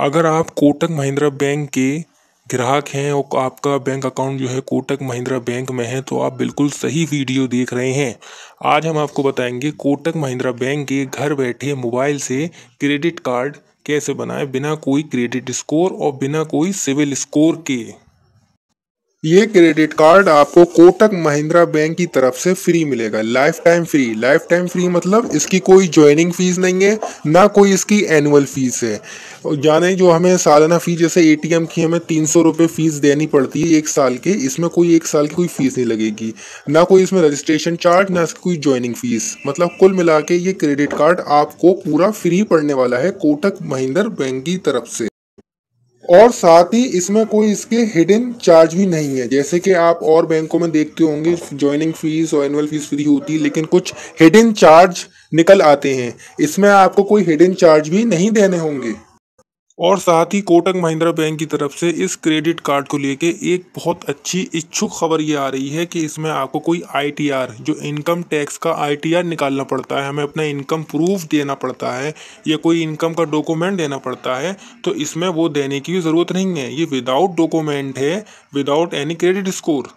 अगर आप कोटक महिंद्रा बैंक के ग्राहक हैं और आपका बैंक अकाउंट जो है कोटक महिंद्रा बैंक में है तो आप बिल्कुल सही वीडियो देख रहे हैं आज हम आपको बताएंगे कोटक महिंद्रा बैंक के घर बैठे मोबाइल से क्रेडिट कार्ड कैसे बनाएं बिना कोई क्रेडिट स्कोर और बिना कोई सिविल स्कोर के ये क्रेडिट कार्ड आपको कोटक महिंद्रा बैंक की तरफ से फ्री मिलेगा lifetime free lifetime free मतलब इसकी कोई ज्वाइनिंग फीस नहीं है ना कोई इसकी एनुअल फीस है जाने जो हमें सालाना फीस जैसे एटीएम की हमें तीन सौ रुपये फीस देनी पड़ती है एक साल की इसमें कोई एक साल की कोई फीस नहीं लगेगी ना कोई इसमें रजिस्ट्रेशन चार्ज ना इसकी कोई ज्वाइनिंग फीस मतलब कुल मिला के ये क्रेडिट कार्ड आपको पूरा फ्री पड़ने वाला है कोटक महिंद्रा बैंक की तरफ से और साथ ही इसमें कोई इसके हिडन चार्ज भी नहीं है जैसे कि आप और बैंकों में देखते होंगे ज्वाइनिंग फीस और एनुअल फीस फ्री होती है लेकिन कुछ हिडन चार्ज निकल आते हैं इसमें आपको कोई हिडन चार्ज भी नहीं देने होंगे और साथ ही कोटक महिंद्रा बैंक की तरफ से इस क्रेडिट कार्ड को लेके एक बहुत अच्छी इच्छुक खबर ये आ रही है कि इसमें आपको कोई आईटीआर जो इनकम टैक्स का आईटीआर निकालना पड़ता है हमें अपना इनकम प्रूफ देना पड़ता है या कोई इनकम का डॉक्यूमेंट देना पड़ता है तो इसमें वो देने की ज़रूरत नहीं है ये विदाउट डॉक्यूमेंट है without any credit score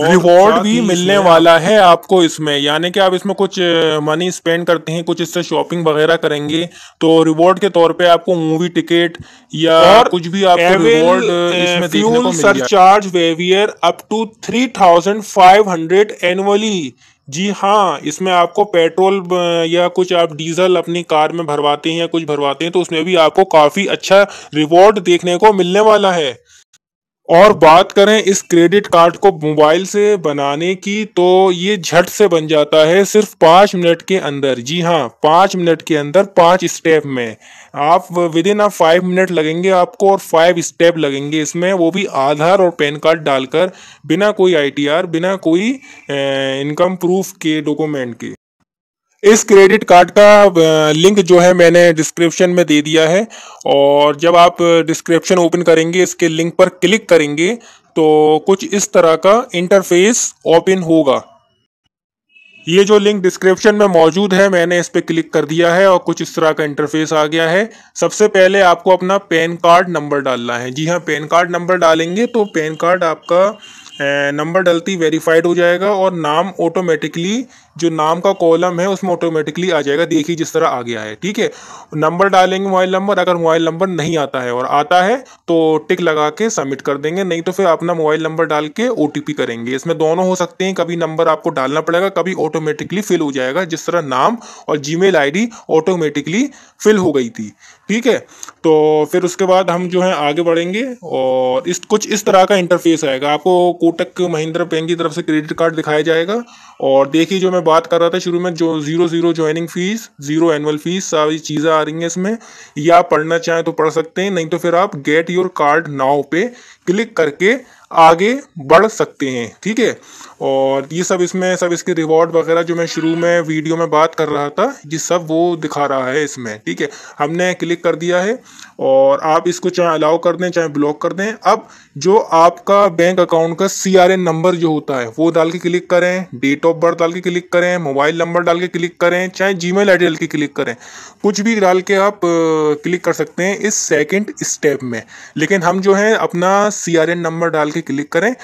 reward भी मिलने वाला है आपको इसमें यानी कि आप इसमें कुछ मनी स्पेंड करते हैं कुछ इससे शॉपिंग वगैरह करेंगे तो रिवॉर्ड के तौर पे आपको मूवी टिकट या कुछ भी आपको रिवॉर्ड इसमें fuel charge waiver up to three thousand five hundred annually जी हाँ इसमें आपको पेट्रोल या कुछ आप डीजल अपनी कार में भरवाते हैं या कुछ भरवाते हैं तो उसमें भी आपको काफ़ी अच्छा रिवॉर्ड देखने को मिलने वाला है और बात करें इस क्रेडिट कार्ड को मोबाइल से बनाने की तो ये झट से बन जाता है सिर्फ पाँच मिनट के अंदर जी हाँ पाँच मिनट के अंदर पाँच स्टेप में आप within a five minute लगेंगे आपको और फाइव स्टेप लगेंगे इसमें वो भी आधार और पैन कार्ड डालकर बिना कोई आईटीआर बिना कोई इनकम प्रूफ के डॉक्यूमेंट के इस क्रेडिट कार्ड का लिंक जो है मैंने डिस्क्रिप्शन में दे दिया है और जब आप डिस्क्रिप्शन ओपन करेंगे इसके लिंक पर क्लिक करेंगे तो कुछ इस तरह का इंटरफेस ओपन होगा ये जो लिंक डिस्क्रिप्शन में मौजूद है मैंने इस पर क्लिक कर दिया है और कुछ इस तरह का इंटरफेस आ गया है सबसे पहले आपको अपना पैन कार्ड नंबर डालना है जी हाँ पैन कार्ड नंबर डालेंगे तो पैन कार्ड आपका नंबर डलती वेरीफाइड हो जाएगा और नाम ऑटोमेटिकली जो नाम का कॉलम है उसमें ऑटोमेटिकली आ जाएगा देखिए जिस तरह आ गया है ठीक है नंबर डालेंगे मोबाइल नंबर अगर मोबाइल नंबर नहीं आता है और आता है तो टिक लगा के सबमिट कर देंगे नहीं तो फिर अपना मोबाइल नंबर डाल के ओ करेंगे इसमें दोनों हो सकते हैं कभी नंबर आपको डालना पड़ेगा कभी ऑटोमेटिकली फिल हो जाएगा जिस तरह नाम और जी मेल ऑटोमेटिकली फिल हो गई थी ठीक है तो फिर उसके बाद हम जो है आगे बढ़ेंगे और इस कुछ इस तरह का इंटरफेस आएगा आपको कोटक महिंद्रा बैंक की तरफ से क्रेडिट कार्ड दिखाया जाएगा और देखिए जो मैं मैं बात कर रहा था शुरू में जो zero zero joining fees zero annual fees सारी चीज़ें आ रही हैं इसमें या पढ़ना चाहें तो पढ़ सकते हैं नहीं तो फिर आप गेट योर कार्ड नाव पे क्लिक करके आगे बढ़ सकते हैं ठीक है और ये सब इसमें सब इसके रिवॉर्ड वगैरह जो मैं शुरू में वीडियो में बात कर रहा था ये सब वो दिखा रहा है इसमें ठीक है हमने क्लिक कर दिया है और आप इसको चाहे अलाउ कर दें चाहे ब्लॉक कर दें अब जो आपका बैंक अकाउंट का सी नंबर जो होता है वो डाल के क्लिक करें डेट ऑफ बर्थ डाल के क्लिक करें मोबाइल नंबर डाल के क्लिक करें चाहे जी मेल डाल के क्लिक करें कुछ भी डाल के आप क्लिक कर सकते हैं इस सेकेंड स्टेप में लेकिन हम जो है अपना अपना सी नंबर डाल के क्लिक करें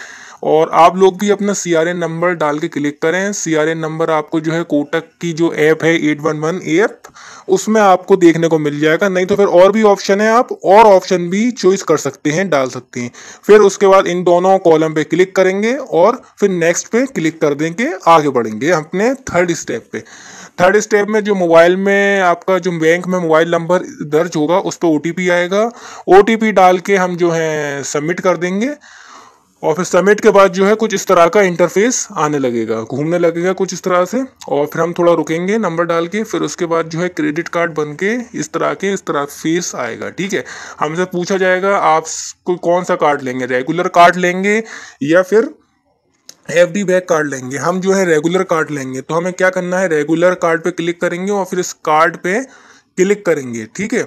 और आप लोग भी अपना सी नंबर डाल के क्लिक करें सी नंबर आपको जो है कोटक की जो ऐप है एट वन वन ऐप उसमें आपको देखने को मिल जाएगा नहीं तो फिर और भी ऑप्शन है आप और ऑप्शन भी चॉइस कर सकते हैं डाल सकते हैं फिर उसके बाद इन दोनों कॉलम पे क्लिक करेंगे और फिर नेक्स्ट पे क्लिक कर देंगे आगे बढ़ेंगे अपने थर्ड स्टेप पे थर्ड स्टेप में जो मोबाइल में आपका जो बैंक में मोबाइल नंबर दर्ज होगा उस पर ओ आएगा ओ डाल के हम जो है सबमिट कर देंगे और फिर सबमिट के बाद जो है कुछ इस तरह का इंटरफेस आने लगेगा घूमने लगेगा कुछ इस तरह से और फिर हम थोड़ा रुकेंगे नंबर डाल के फिर उसके बाद जो है क्रेडिट कार्ड बन के इस तरह के इस तरह फेस आएगा ठीक है हमसे पूछा जाएगा आप कोई कौन सा कार्ड लेंगे रेगुलर कार्ड लेंगे या फिर एफ डी बैक कार्ड लेंगे हम जो है रेगुलर कार्ड लेंगे तो हमें क्या करना है रेगुलर कार्ड पे क्लिक करेंगे और फिर इस कार्ड पे क्लिक करेंगे ठीक है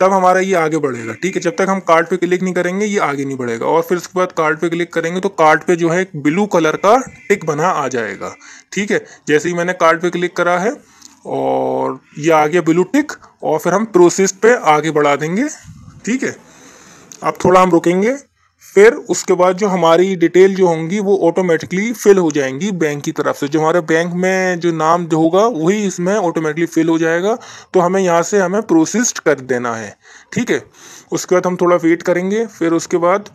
तब हमारा ये आगे बढ़ेगा ठीक है जब तक हम कार्ड पे क्लिक नहीं करेंगे ये आगे नहीं बढ़ेगा और फिर उसके बाद कार्ड पे क्लिक करेंगे तो कार्ड पे जो है एक ब्लू कलर का टिक बना आ जाएगा ठीक है जैसे ही मैंने कार्ड पे क्लिक करा है और ये आ गया ब्लू टिक और फिर हम प्रोसेस पे आगे बढ़ा देंगे ठीक है अब थोड़ा हम रुकेंगे फिर उसके बाद जो हमारी डिटेल जो होंगी वो ऑटोमेटिकली फिल हो जाएंगी बैंक की तरफ से जो हमारे बैंक में जो नाम जो होगा वही इसमें ऑटोमेटिकली फिल हो जाएगा तो हमें यहाँ से हमें प्रोसेस्ड कर देना है ठीक है उसके बाद हम थोड़ा वेट करेंगे फिर उसके बाद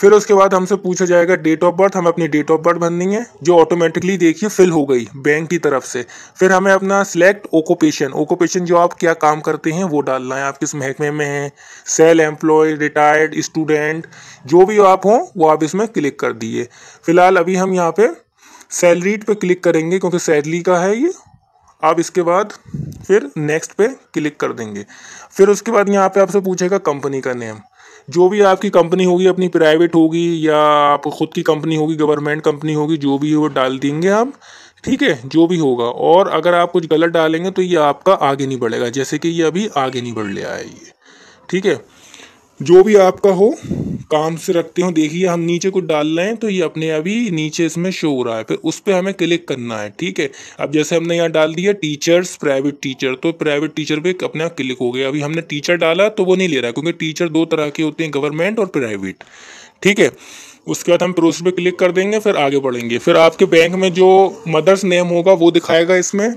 फिर उसके बाद हमसे पूछा जाएगा डेट ऑफ बर्थ हम अपनी डेट ऑफ बर्थ भरनी है जो ऑटोमेटिकली देखिए फिल हो गई बैंक की तरफ से फिर हमें अपना सिलेक्ट ओकोपेशन ओकोपेशन जो आप क्या काम करते हैं वो डालना है आप किस महकमे में हैं सेल एम्प्लॉय रिटायर्ड स्टूडेंट जो भी आप हों वो आप इसमें क्लिक कर दिए फिलहाल अभी हम यहाँ पर सैलरीड पर क्लिक करेंगे क्योंकि सैलरी का है ये आप इसके बाद फिर नेक्स्ट पे क्लिक कर देंगे फिर उसके बाद यहाँ पे आपसे पूछेगा कंपनी का नेम जो भी आपकी कंपनी होगी अपनी प्राइवेट होगी या आप खुद की कंपनी होगी गवर्नमेंट कंपनी होगी जो भी वो डाल देंगे आप ठीक है जो भी होगा और अगर आप कुछ गलत डालेंगे तो ये आपका आगे नहीं बढ़ेगा जैसे कि ये अभी आगे नहीं बढ़ लिया है ये ठीक है जो भी आपका हो काम से रखते हो देखिए हम नीचे कुछ डाल रहे हैं तो ये अपने अभी नीचे इसमें शो हो रहा है फिर उस पर हमें क्लिक करना है ठीक है अब जैसे हमने यहाँ डाल दिया टीचर्स प्राइवेट टीचर तो प्राइवेट टीचर पे अपने आप क्लिक हो गया अभी हमने टीचर डाला तो वो नहीं ले रहा है क्योंकि टीचर दो तरह के होते हैं गवर्नमेंट और प्राइवेट ठीक है उसके बाद हम प्रोसेस पे क्लिक कर देंगे फिर आगे बढ़ेंगे फिर आपके बैंक में जो मदर्स नेम होगा वो दिखाएगा इसमें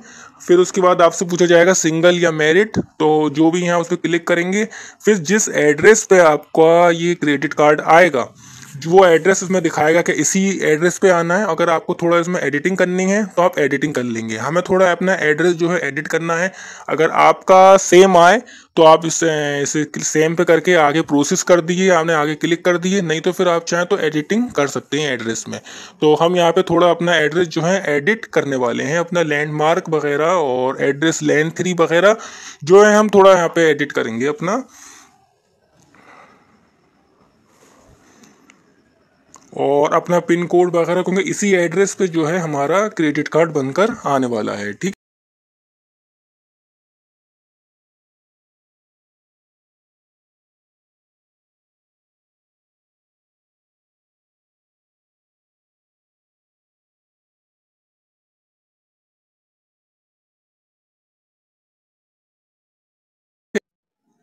फिर उसके बाद आपसे पूछा जाएगा सिंगल या मैरिड तो जो भी यहाँ उस पर क्लिक करेंगे फिर जिस एड्रेस पे आपका ये क्रेडिट कार्ड आएगा वो एड्रेस इसमें दिखाएगा कि इसी एड्रेस पे आना है अगर आपको थोड़ा इसमें एडिटिंग करनी है तो आप एडिटिंग कर लेंगे हमें थोड़ा अपना एड्रेस जो है एडिट करना है अगर आपका सेम आए तो आप इसे इसे सेम पे करके आगे प्रोसेस कर दीजिए आपने आगे क्लिक कर दिए नहीं तो फिर आप चाहें तो एडिटिंग कर सकते हैं एड्रेस में तो हम यहाँ पे थोड़ा अपना एड्रेस जो है एडिट करने वाले हैं अपना लैंडमार्क वगैरह और एड्रेस लैंड थ्री वगैरह जो है हम थोड़ा यहाँ पे एडिट करेंगे अपना और अपना पिन कोड वगैरह क्योंकि इसी एड्रेस पे जो है हमारा क्रेडिट कार्ड बनकर आने वाला है ठीक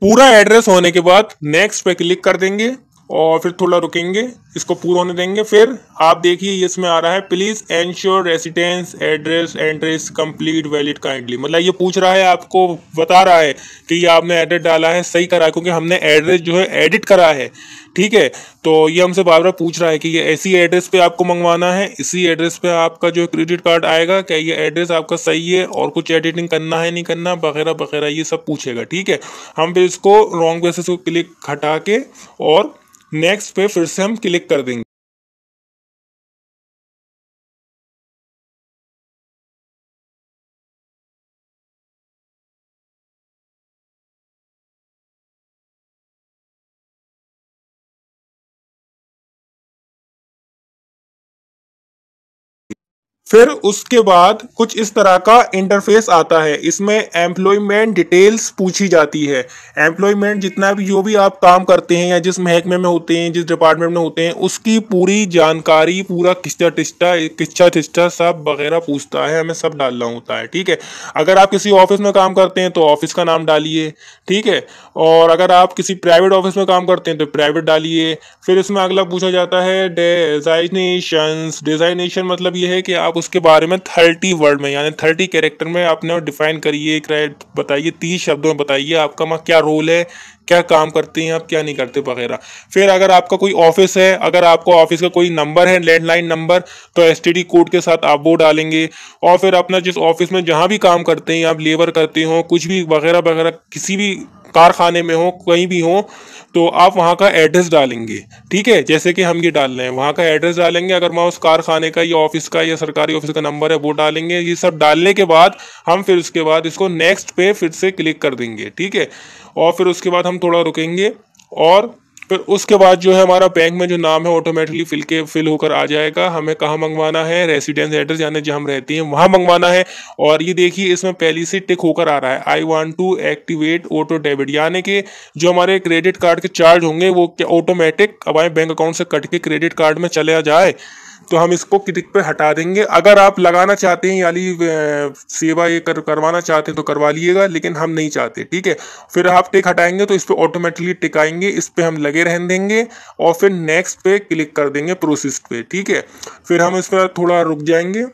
पूरा एड्रेस होने के बाद नेक्स्ट पे क्लिक कर देंगे और फिर थोड़ा रुकेंगे इसको पूरा होने देंगे फिर आप देखिए इसमें आ रहा है please ensure residence address address complete valid kindly मतलब ये पूछ रहा है आपको बता रहा है कि ये आपने एड्रेस डाला है सही करा है क्योंकि हमने एड्रेस जो है एडिट करा है ठीक है तो ये हमसे बार बार पूछ रहा है कि ये ऐसी एड्रेस पे आपको मंगवाना है इसी एड्रेस पे आपका जो क्रेडिट कार्ड आएगा क्या ये एड्रेस आपका सही है और कुछ एडिटिंग करना है नहीं करना वगैरह वगैरह ये सब पूछेगा ठीक है हम फिर इसको रॉन्ग वेसेस को क्लिक हटा के और नेक्स्ट पे फिर से हम क्लिक कर देंगे फिर उसके बाद कुछ इस तरह का इंटरफेस आता है इसमें एम्प्लॉयमेंट डिटेल्स पूछी जाती है एम्प्लॉयमेंट जितना भी जो भी आप काम करते हैं या जिस महकमे में होते हैं जिस डिपार्टमेंट में होते हैं उसकी पूरी जानकारी पूरा किस्टा टिस्टा किस्ता टिस्टा सब वगैरह पूछता है हमें सब डालना होता है ठीक है अगर आप किसी ऑफिस में काम करते हैं तो ऑफिस का नाम डालिए ठीक है और अगर आप किसी प्राइवेट ऑफिस में काम करते हैं तो प्राइवेट डालिए फिर इसमें अगला पूछा जाता है डिजाइनेशन डिजाइनेशन मतलब ये है कि आप आप उसके बारे में थर्टी वर्ड में यानी थर्टी कैरेक्टर में आपने डिफाइन करिए बताइए तीस शब्दों में बताइए आपका क्या रोल है क्या काम करते हैं आप क्या नहीं करते वगैरह फिर अगर आपका कोई ऑफिस है अगर आपको ऑफिस का कोई नंबर है लैंडलाइन नंबर तो एस कोड के साथ आप वो डालेंगे और फिर अपना जिस ऑफिस में जहाँ भी काम करते हैं आप लेबर करते हो कुछ भी वगैरह वगैरह किसी भी कारखाने में हो कहीं भी हो तो आप वहाँ का एड्रेस डालेंगे ठीक है जैसे कि हम ये डाल रहे हैं वहाँ का एड्रेस डालेंगे अगर वहाँ उस कारखाने का या ऑफिस का या सरकारी ऑफिस का नंबर है वो डालेंगे ये सब डालने के बाद हम फिर उसके बाद इसको नेक्स्ट पे फिर से क्लिक कर देंगे ठीक है और फिर उसके बाद हम हम थोड़ा रुकेंगे और फिर उसके बाद जो है हमारा बैंक में जो नाम है ऑटोमेटिकली फिल के फिल होकर आ जाएगा हमें कहाँ मंगवाना है रेसिडेंस एड्रेस जाने जहाँ हम रहते हैं वहाँ मंगवाना है और ये देखिए इसमें पहले से टिक होकर आ रहा है I want to activate auto debit यानी कि जो हमारे क्रेडिट कार्ड के चार्ज होंगे वो क्या ऑटोमेटिक हमारे बैंक अकाउंट से कट के क्रेडिट कार्ड में चले जाए तो हम इसको क्लिक पे हटा देंगे अगर आप लगाना चाहते हैं यानी सेवा ये कर करवाना चाहते हैं तो करवा लीजिएगा लेकिन हम नहीं चाहते ठीक है फिर आप टिक हटाएंगे तो इस पर ऑटोमेटिकली टिक आएंगे इस पर हम लगे रहने देंगे और फिर नेक्स्ट पे क्लिक कर देंगे प्रोसेस पे ठीक है फिर हम इस पर थोड़ा रुक जाएंगे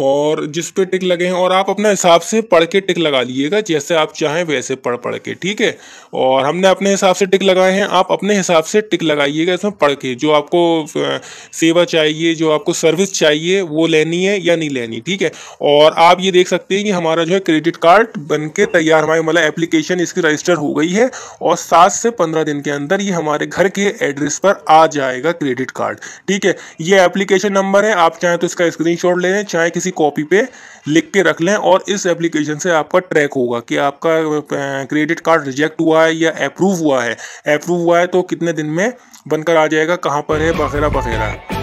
और जिस पे टिक लगे हैं और आप अपने हिसाब से पढ़ के टिक लगा लीजिएगा जैसे आप चाहें वैसे पढ़ पढ़ के ठीक है और हमने अपने हिसाब से टिक लगाए हैं आप अपने हिसाब से टिक लगाइएगा इसमें पढ़ के जो आपको सेवा चाहिए जो आपको सर्विस चाहिए वो लेनी है या नहीं लेनी ठीक है और आप ये देख सकते हैं कि हमारा जो है क्रेडिट कार्ड बन के तैयार हमारी मतलब एप्लीकेशन इसकी रजिस्टर हो गई है और सात से पंद्रह दिन के अंदर ये हमारे घर के एड्रेस पर आ जाएगा क्रेडिट कार्ड ठीक है ये एप्लीकेशन नंबर है आप चाहें तो इसका स्क्रीन ले लें चाहे किसी कॉपी पे लिख के रख लें और इस एप्लीकेशन से आपका ट्रैक होगा कि आपका क्रेडिट कार्ड रिजेक्ट हुआ है या अप्रूव हुआ है अप्रूव हुआ है तो कितने दिन में बनकर आ जाएगा कहाँ पर है वगैरह वगैरह